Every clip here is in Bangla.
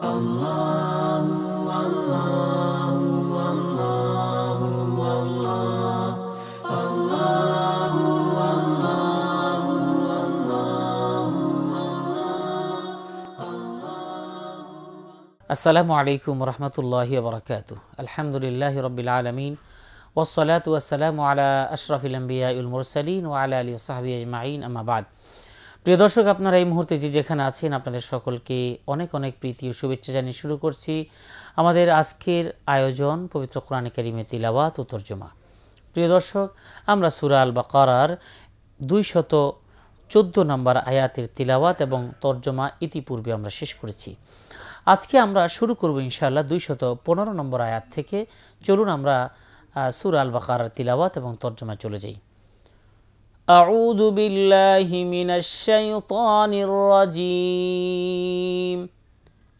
الله الله الله الله الله الله الله السلام عليكم ورحمة الله وبركاته الحمد لله رب العالمين والصلاة والسلام على أشرف الأنبياء والمرسلين وعلى آله وصحبه أجمعين أما بعد প্রিয় দর্শক আপনারা এই মুহূর্তে যে যেখানে আছেন আপনাদের সকলকে অনেক অনেক প্রীতি ও শুভেচ্ছা জানিয়ে শুরু করছি আমাদের আজকের আয়োজন পবিত্র কোরআনে কারিমে তিলাওয়াত ও তর্জমা প্রিয় দর্শক আমরা সুরাল বা করার দুই শত চোদ্দ নম্বর আয়াতের তিলাওয়াত এবং তর্জমা ইতিপূর্বে আমরা শেষ করেছি আজকে আমরা শুরু করব ইনশাআল্লাহ দুই শত পনেরো নম্বর আয়াত থেকে চলুন আমরা সুরাল বা কারার তিলাওয়াত এবং তর্জমা চলে যাই أعوذ بالله من الشيطان الرجيم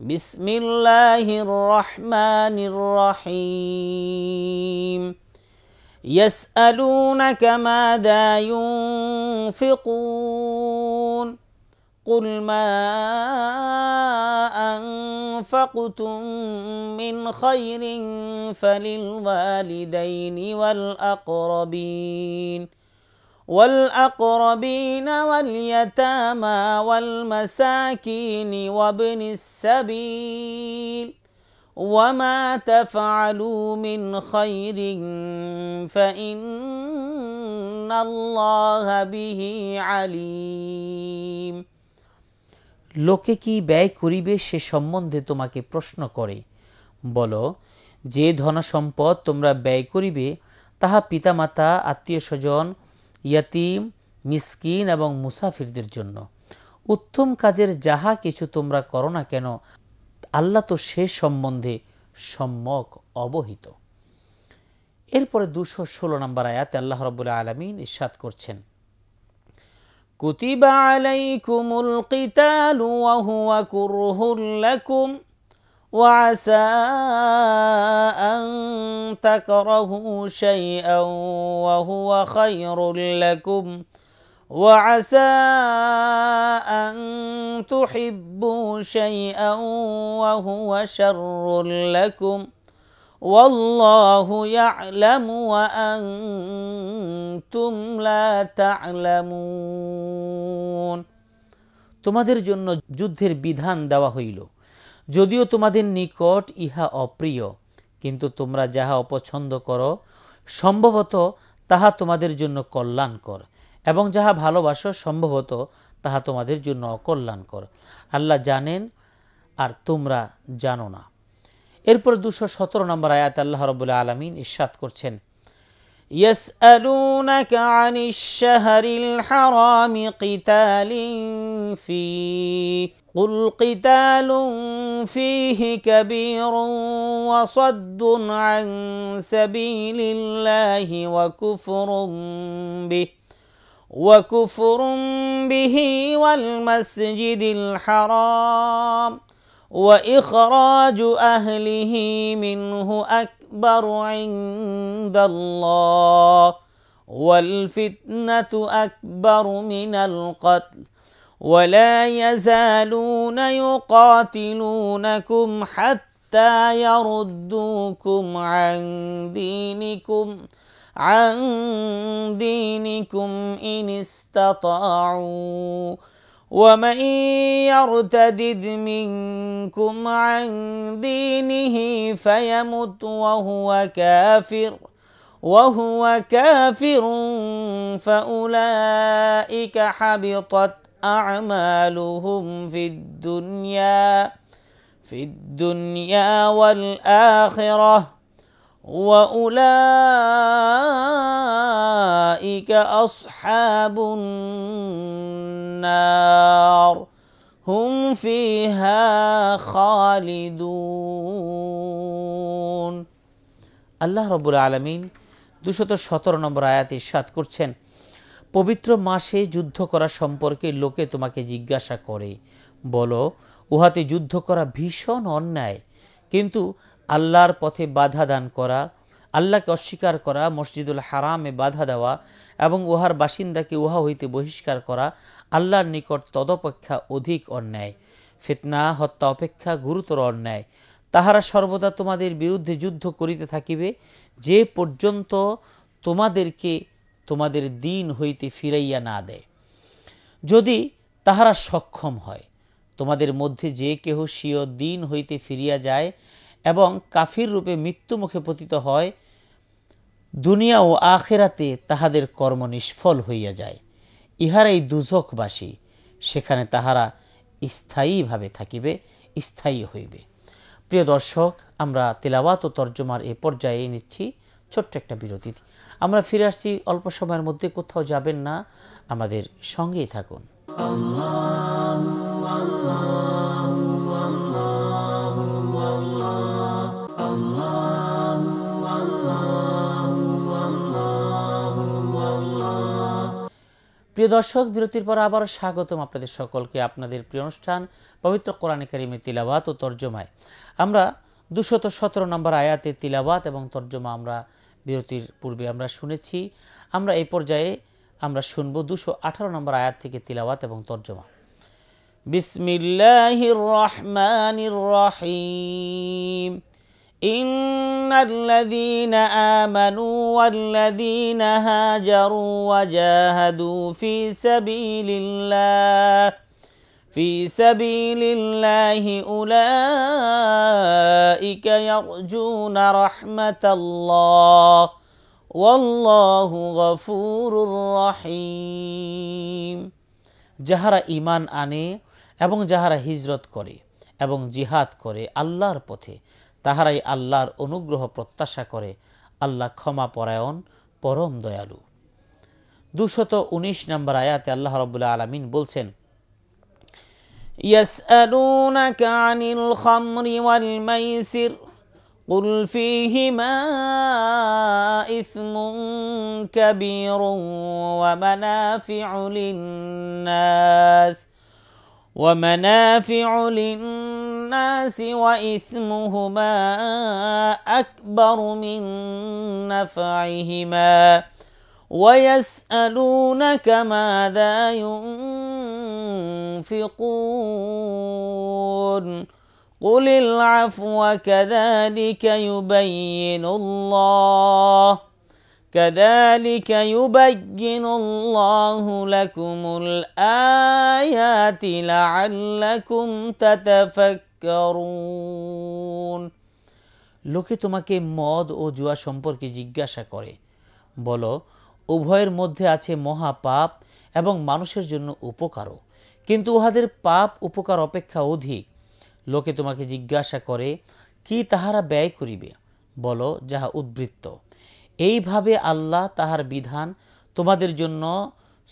بسم الله الرحمن الرحيم يسألونك ماذا ينفقون قل ما أنفقتم من خير فللوالدين والأقربين والأقربين واليتامى والمساكين وابن السبيل وما تفعلوا من خير فإن الله به عليم লোকে কি ব্যয় করিবে সে সম্বন্ধে তোমাকে প্রশ্ন করে বলো যে ধনসম্পদ তোমরা ব্যয় করিবে তাহা পিতামাতা আত্মীয় স্বজন ইয়াতিম মিসকিন এবং মুসাফিরদের জন্য উত্তম কাজের যাহা কিছু তোমরা করো না কেন আল্লাহ তো সে সম্বন্ধে সম্যক অবহিত এরপরে দুশো ষোলো নম্বর আয়াতে আল্লাহ রবুল্লা আলমিন ইস্বাদ করছেন কুতিবা আলাইকুমুল কিতালু ওয়া হুয়া কুরহুল লাকুম وعسى أن تكرهوا شيئا وهو خير لكم وعسى أن تحبوا شيئا وهو شر لكم والله يعلم وأنتم لا تعلمون তোমাদের জন্য যুদ্ধের বিধান দেওয়া হইল যদিও তোমাদের নিকট ইহা অপ্রিয় কিন্তু তোমরা যাহা অপছন্দ করো সম্ভবত তাহা তোমাদের জন্য কল্যাণকর এবং যাহা ভালোবাসো সম্ভবত তাহা তোমাদের জন্য অকল্যাণকর আল্লাহ জানেন আর তোমরা জানো না এরপর দুশো সতেরো নম্বর আয়াত আল্লাহ রবুল্লা আলমিন ইস্বাত করছেন يسألونك عن الشهر الحرام قتال فيه قل قتال فيه كبير وصد عن سبيل الله وكفر به وكفر به والمسجد الحرام وإخراج أهله منه أكبر أكبر عند الله والفتنة أكبر من القتل ولا يزالون يقاتلونكم حتى يردوكم عن دينكم عن دينكم إن استطاعوا ومن يرتدد منكم عن دينه فيمت وهو كافر وهو كافر فأولئك حبطت أعمالهم في الدنيا في الدنيا والآخرة وأولئك أصحاب النار هم فيها خالدون আল্লাহ রবুল আলমিন দুশত সতেরো নম্বর আয়াত ইস্বাদ করছেন পবিত্র মাসে যুদ্ধ করা সম্পর্কে লোকে তোমাকে জিজ্ঞাসা করে বলো উহাতে যুদ্ধ করা ভীষণ অন্যায় কিন্তু আল্লাহর পথে বাধা দান করা আল্লাহকে অস্বীকার করা মসজিদুল হারামে বাধা দেওয়া এবং উহার বাসিন্দাকে উহা হইতে বহিষ্কার করা আল্লাহর নিকট তদপেক্ষা অধিক অন্যায় ফিতনা হত্যা অপেক্ষা গুরুতর অন্যায় তাহারা সর্বদা তোমাদের বিরুদ্ধে যুদ্ধ করিতে থাকিবে যে পর্যন্ত তোমাদেরকে তোমাদের দিন হইতে ফিরাইয়া না দেয় যদি তাহারা সক্ষম হয় তোমাদের মধ্যে যে কেহ স্বীয় দিন হইতে ফিরিয়া যায় এবং কাফির রূপে মৃত্যু মুখে পতিত হয় দুনিয়া ও আখেরাতে তাহাদের কর্ম নিষ্ফল হইয়া যায় ইহার এই দুজকবাসী সেখানে তাহারা স্থায়ীভাবে থাকিবে স্থায়ী হইবে প্রিয় দর্শক আমরা তেলাওয়াত ও তর্জমার এ পর্যায়ে নিচ্ছি ছোট্ট একটা বিরতি আমরা ফিরে আসছি অল্প সময়ের মধ্যে কোথাও যাবেন না আমাদের সঙ্গেই থাকুন আল্লাহ প্রিয় দর্শক বিরতির পর আবার স্বাগতম আপনাদের সকলকে আপনাদের প্রিয় অনুষ্ঠান পবিত্র কোরআন কারিমে তিলাবাত ও তর্জমায় আমরা দুশত সতেরো নম্বর আয়াতে তিলাবাত এবং তর্জমা আমরা বিরতির পূর্বে আমরা শুনেছি আমরা এই পর্যায়ে আমরা শুনব দুশো আঠারো নম্বর আয়াত থেকে তিলাবাত এবং তর্জমা বিসমিল্লাহ রহমান রহিম ইন الذين آمنوا والذين هاجروا وجاهدوا في سبيل الله في سبيل الله أولئك يرجون رحمة الله والله غفور رحيم جهر إيمان آني এবং যাহারা হিজরত করে এবং জিহাদ করে আল্লাহর পথে তাহারাই আল্লাহর অনুগ্রহ প্রত্যাশা করে আল্লাহ ক্ষমা পরায়ণ পরম দয়ালু দুশত উনিশ নম্বর আয়াতে আল্লাহ রবুল্লা আলমিন বলছেন يسألونك عن الخمر والميسر قل فيهما إثم كبير ومنافع للناس ومنافع للناس الناس وإثمهما أكبر من نفعهما ويسألونك ماذا ينفقون قل العفو كذلك يبين الله كذلك يبين الله لكم الآيات لعلكم تتفكرون লোকে তোমাকে মদ ও জুয়া সম্পর্কে জিজ্ঞাসা করে বলো উভয়ের মধ্যে আছে মহা পাপ এবং মানুষের জন্য উপকারও কিন্তু উহাদের পাপ উপকার অপেক্ষা অধিক লোকে তোমাকে জিজ্ঞাসা করে কি তাহারা ব্যয় করিবে বলো যাহা উদ্বৃত্ত এইভাবে আল্লাহ তাহার বিধান তোমাদের জন্য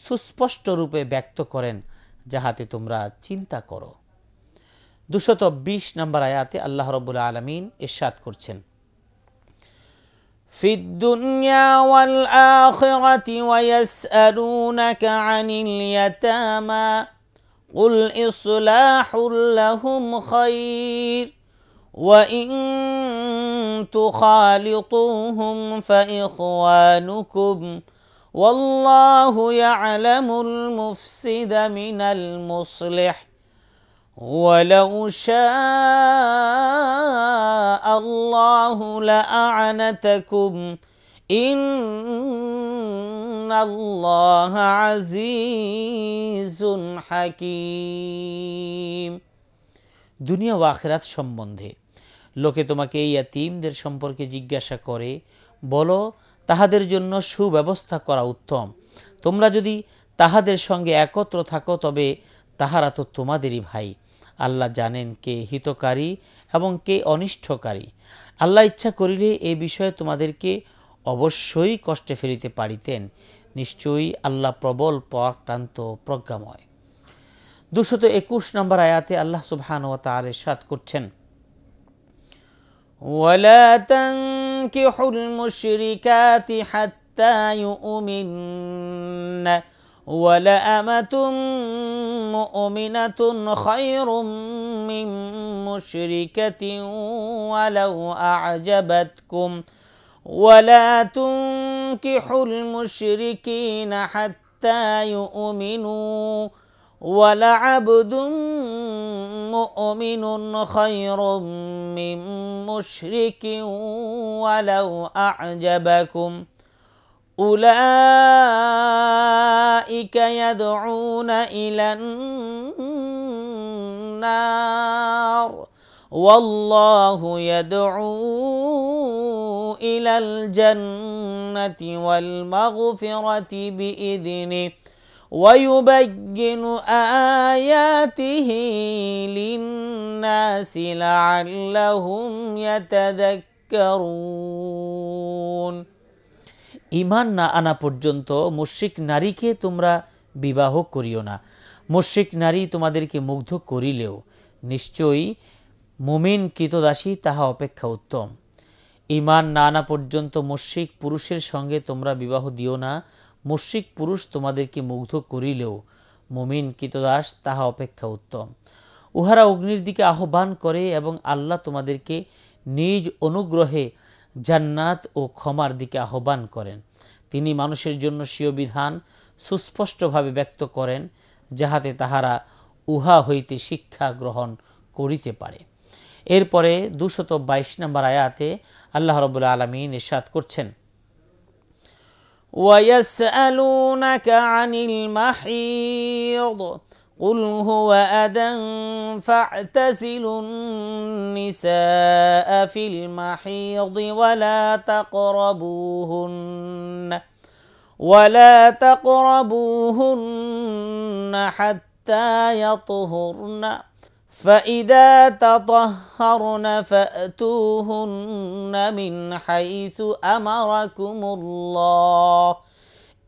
সুস্পষ্ট রূপে ব্যক্ত করেন যাহাতে তোমরা চিন্তা করো দুশত বিশ নম্বর আয়াতে আল্লাহ রবুল্লা আলমিন এরশাদ করছেন في الدنيا والآخرة ويسألونك عن اليتامى قل إصلاح لهم خير وإن تخالطوهم فإخوانكم والله يعلم المفسد من المصلح ولو شاء الله لأعنتكم إن الله عزيز حكيم دنيا ও شمبندي লোকে তোমাকে এই ইয়াতিমদের সম্পর্কে জিজ্ঞাসা করে বলো তাহাদের জন্য সুব্যবস্থা করা উত্তম তোমরা যদি তাহাদের সঙ্গে একত্র থাকো তবে তাহারা তো তোমাদেরই ভাই আল্লাহ জানেন কে হিতকারী এবং কে অনিষ্টকারী আল্লাহ ইচ্ছা করিলে এ বিষয়ে তোমাদেরকে অবশ্যই কষ্টে ফেলিতে পারিতেন নিশ্চয়ই আল্লাহ প্রবল পাক্রান্ত প্রজ্ঞাময় দুশত একুশ নম্বর আয়াতে আল্লাহ সুবহান ও তার সাত করছেন ولا تنكحوا المشركات حتى يؤمن ولأمة مؤمنة خير من مشركة ولو أعجبتكم ولا تنكحوا المشركين حتى يؤمنوا ولعبد مؤمن خير من مشرك ولو أعجبكم أولئك يدعون إلى النار والله يدعو إلى الجنة والمغفرة بإذنه ويبين آياته للناس لعلهم يتذكرون ইমান না আনা পর্যন্ত মুশ্রিক নারীকে তোমরা বিবাহ করিও না মুশ্রিক নারী তোমাদেরকে মুগ্ধ করিলেও নিশ্চয়ই মুমিন কৃতদাসী তাহা অপেক্ষা উত্তম ইমান না আনা পর্যন্ত মুশ্রিক পুরুষের সঙ্গে তোমরা বিবাহ দিও না মুশ্রিক পুরুষ তোমাদেরকে মুগ্ধ করিলেও মমিন কৃতদাস তাহা অপেক্ষা উত্তম উহারা অগ্নির দিকে আহ্বান করে এবং আল্লাহ তোমাদেরকে নিজ অনুগ্রহে জান্নাত ও ক্ষমার দিকে আহ্বান করেন তিনি মানুষের জন্য স্বীয় বিধান সুস্পষ্টভাবে ব্যক্ত করেন যাহাতে তাহারা উহা হইতে শিক্ষা গ্রহণ করিতে পারে এরপরে দুশত বাইশ নম্বর আয়াতে আল্লাহ রবুল্লা আলমী ইরশাদ করছেন ويسألونك عن المحيض قل هو أدى فاعتزلوا النساء في المحيض ولا تقربوهن ولا تقربوهن حتى يطهرن فإذا تطهرن فأتوهن من حيث أمركم الله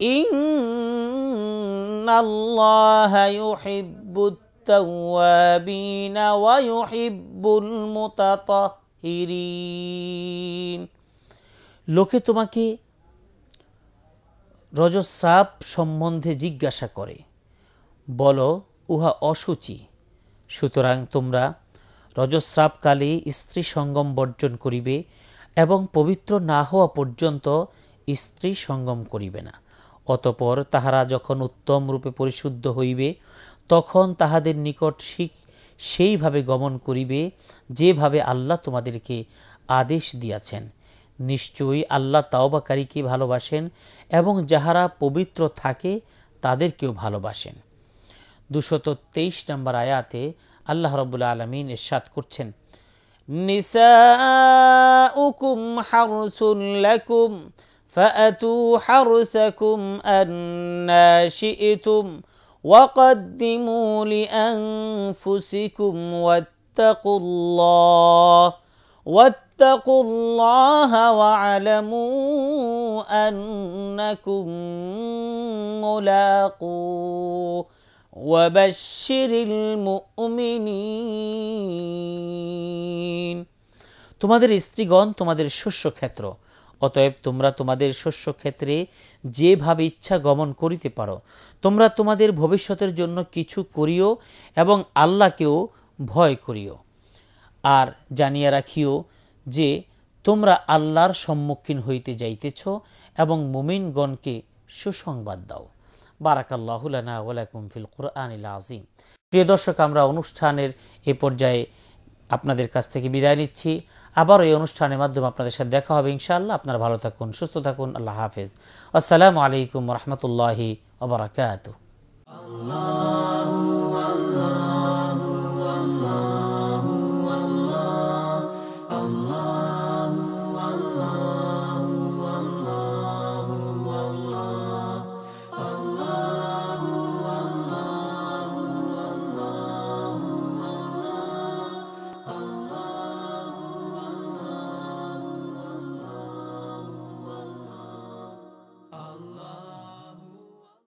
إن الله يحب التوابين ويحب المتطهرين লোকে তোমাকে রজস্রাব সম্বন্ধে জিজ্ঞাসা করে বলো উহা অসুচি সুতরাং তোমরা রজস্রাবকালে স্ত্রী সঙ্গম বর্জন করিবে এবং পবিত্র না হওয়া পর্যন্ত স্ত্রী সঙ্গম করিবে না অতপর তাহারা যখন উত্তম রূপে পরিশুদ্ধ হইবে তখন তাহাদের নিকট শিখ সেইভাবে গমন করিবে যেভাবে আল্লাহ তোমাদেরকে আদেশ দিয়াছেন নিশ্চয়ই আল্লাহ তাওবাকারীকে ভালোবাসেন এবং যাহারা পবিত্র থাকে তাদেরকেও ভালোবাসেন 223 নম্বর আয়াতে আল্লাহ রাব্বুল আলামিন ارشاد করছেন নিসাউকুম হারসুন লাকুম فأتوا حَرْثَكُمْ أنا شئتم وقدموا لأنفسكم واتقوا الله واتقوا الله واعلموا أنكم ملاقوه وبشر المؤمنين তোমাদের স্ত্রীগণ তোমাদের শস্যক্ষেত্র অতএব তোমরা তোমাদের শস্যক্ষেত্রে যেভাবে ইচ্ছা গমন করিতে পারো তোমরা তোমাদের ভবিষ্যতের জন্য কিছু করিও এবং আল্লাহকেও ভয় করিও আর জানিয়া রাখিও যে তোমরা আল্লাহর সম্মুখীন হইতে যাইতেছ এবং মুমিনগণকে সুসংবাদ দাও বারাকাল্লাহুলানা ওয়ালাইকুম ফিল কোরআনিল আজিম প্রিয় দর্শক আমরা অনুষ্ঠানের এ পর্যায়ে আপনাদের কাছ থেকে বিদায় নিচ্ছি আবারও এই অনুষ্ঠানের মাধ্যমে আপনাদের সাথে দেখা হবে ইনশাআল্লাহ আপনারা ভালো থাকুন সুস্থ থাকুন আল্লাহ হাফেজ আসসালামু আলাইকুম রহমতুল্লাহি ওবরাকাত আল্লাহ